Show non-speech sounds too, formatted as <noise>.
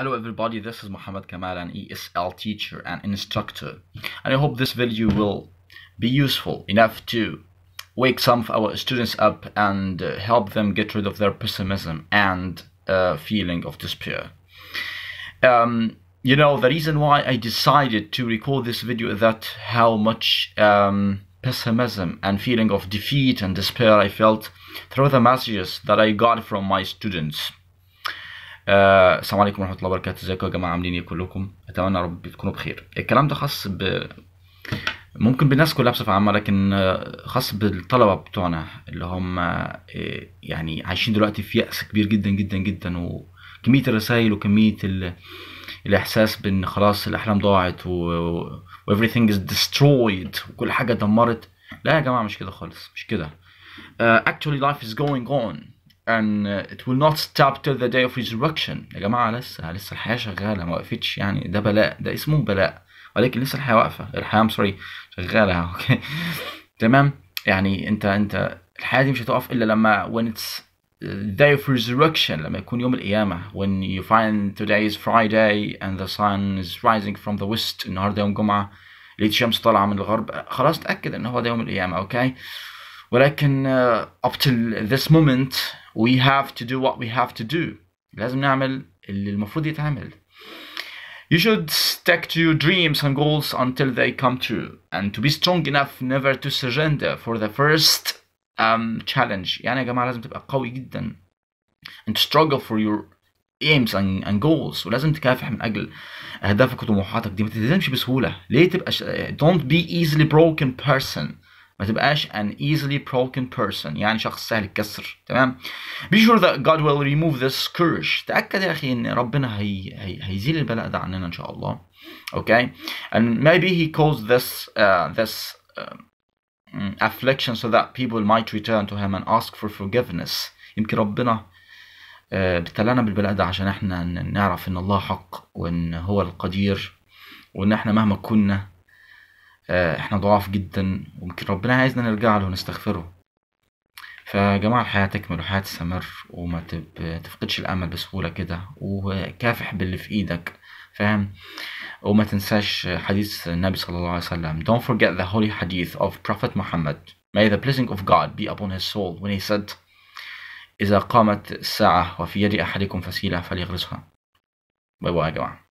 Hello everybody, this is Mohammed Kamal, an ESL teacher and instructor, and I hope this video will be useful enough to wake some of our students up and uh, help them get rid of their pessimism and uh, feeling of despair. Um, you know, the reason why I decided to record this video is that how much um, pessimism and feeling of defeat and despair I felt through the messages that I got from my students. آه، السلام عليكم ورحمه الله وبركاته ازيكم يا جماعه عاملين ايه كلكم اتمنى يا رب تكونوا بخير الكلام ده خاص ب ممكن بالناس كلها بصفه عامه لكن آه، خاص بالطلبه بتوعنا اللي هم آه، يعني عايشين دلوقتي في يأس كبير جدا جدا جدا وكميه الرسائل وكميه ال... الاحساس بان خلاص الاحلام ضاعت و... و everything is destroyed وكل حاجه اتدمرت لا يا جماعه مش كده خالص مش كده uh, actually life is going on and uh, it will not stop till the day of resurrection يا جماعة لسه لسه الحياة شغالة ما وقفتش يعني ده بلاء ده اسمه بلاء ولكن لسه الحياة واقفة الحياة سوري شغالة <laughs> اوكي تمام يعني انت انت الحياة دي مش هتقف الا لما when it's the day of resurrection لما يكون يوم القيامة when you find today is Friday and the sun is rising from the west النهاردة يوم جمعة لقيت الشمس طالعة من الغرب خلاص تأكد ان هو ده يوم القيامة اوكي ولكن uh, up till this moment we have to do what we have to do لازم نعمل اللي المفروض يتعمل You should stick to your dreams and goals until they come true and to be strong enough never to surrender for the first um, challenge يعني يا جماعة لازم تبقى قوي جدا and struggle for your aims and, and goals ولازم تكافح من أجل أهدافك وطموحاتك دي ما تتهزمش بسهولة ليه تبقى ش... don't be easily broken person ما تبقاش an easily broken person يعني شخص سهل الكسر تمام be sure that God will remove this curse تأكد يا أخي إن ربنا هي هي هيزيل البلاء ده عننا إن شاء الله okay and maybe he caused this uh, this uh, affliction so that people might return to him and ask for forgiveness يمكن ربنا ابتلانا بالبلاء ده عشان احنا نعرف ان الله حق وان هو القدير وان احنا مهما كنا آه، احنا ضعاف جدا ويمكن ربنا عايزنا نرجع له ونستغفره فجماعة الحياة تكمل وحياة تستمر وما تب... تفقدش الأمل بسهولة كده وكافح باللي في إيدك فاهم وما تنساش حديث النبي صلى الله عليه وسلم Don't forget the holy hadith of Prophet Muhammad May the blessing of God be upon his soul when he said إذا قامت الساعة وفي يد أحدكم فسيلة فليغرسها باي باي يا جماعة